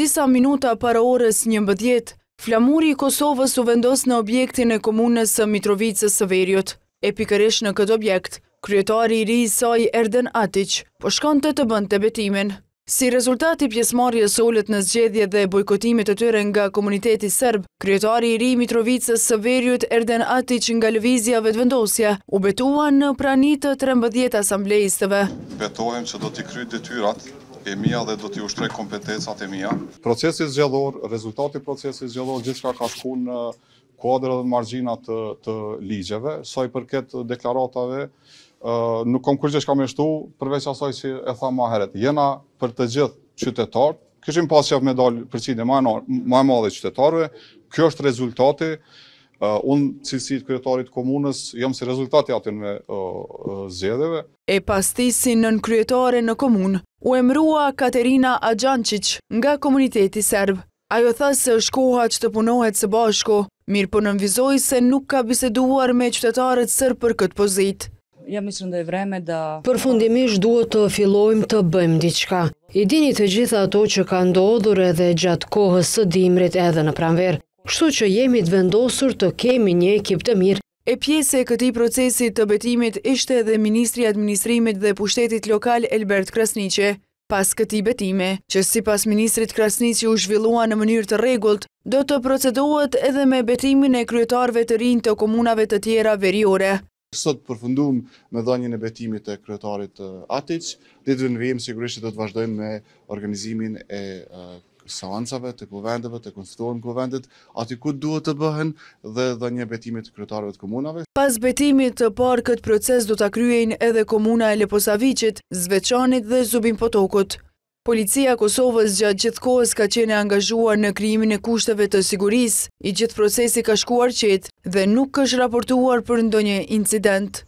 Disa minuta para orës një mbëdjet, flamuri i Kosovës u vendos në objektin e komunës së Mitrovicës së Verjot. E pikërish në këtë objekt, kryetari i ri i saj Erden Atic, po shkon të të bënd të betimin. Si rezultati pjesmarje solet në zgjedhje dhe bojkotimit të tyre nga komuniteti sërb, kryetari i ri Mitrovicës së Verjot Erden Atic nga lëvizja vetëvendosja u betua në pranit të 13 asamblejistëve. Betohem që do t'i kry dityrat e mija dhe do t'i ushtrej kompetencat e mija. Procesi zgjellor, rezultati procesi zgjellor, gjithka ka ka shku në kuadrë dhe marginat të, të ligjeve. saj përket deklaratave, nuk kom kërgjë që kam eshtu, përveç asoj që e tha ma heret. Jena për të gjithë qytetarë, këshim pas që me dalë përqinje ma e madhe qytetarëve, kjo është rezultati, Eh, unë cilësit kryetarit komunës jam si rezultati atin me eh, eh, zjedheve. E pastisin nën kryetare në komunë, u emrua Katerina Ajanqic nga komuniteti serb. Ajo tha se është koha që të punohet së bashko, mirë për po nënvizoj se nuk ka biseduar me qytetarët sërë për këtë pozitë. Për fundimisht duhet të filojmë të bëjmë diqka. I dini të gjitha ato që ka ndodhur edhe gjatë kohës së dimrit edhe në pramverë. Kështu që jemi të vendosur të kemi një ekip të mirë. E pjese e këti procesit të betimit ishte edhe Ministri Administrimit dhe Pushtetit Lokal Elbert Krasnice. Pas këti betime, që si pas Ministrit Krasniqe u zhvillua në mënyrë të regullt, do të proceduat edhe me betimin e kryetarve të rinjë të komunave të tjera veriore. Sot përfundum me dhanjën e betimit eh, e kryetarit Atic, ditëve në vijem sigurisht të të vazhdojmë me organizimin e kryetarit. Eh, seancave të kuvendeve, të konstituar në kuvendit, ati ku duhet të bëhen dhe dhe një betimit të kryetarëve të komunave. Pas betimit të par, këtë proces do të kryen edhe komuna e Leposavicit, Zveçanit dhe Zubim Potokot. Policia Kosovës gjatë gjithë kohës ka qene angazhuar në kryimin e kushtëve të siguris, i gjithë procesi ka shkuar qetë dhe nuk është raportuar për ndonje incident.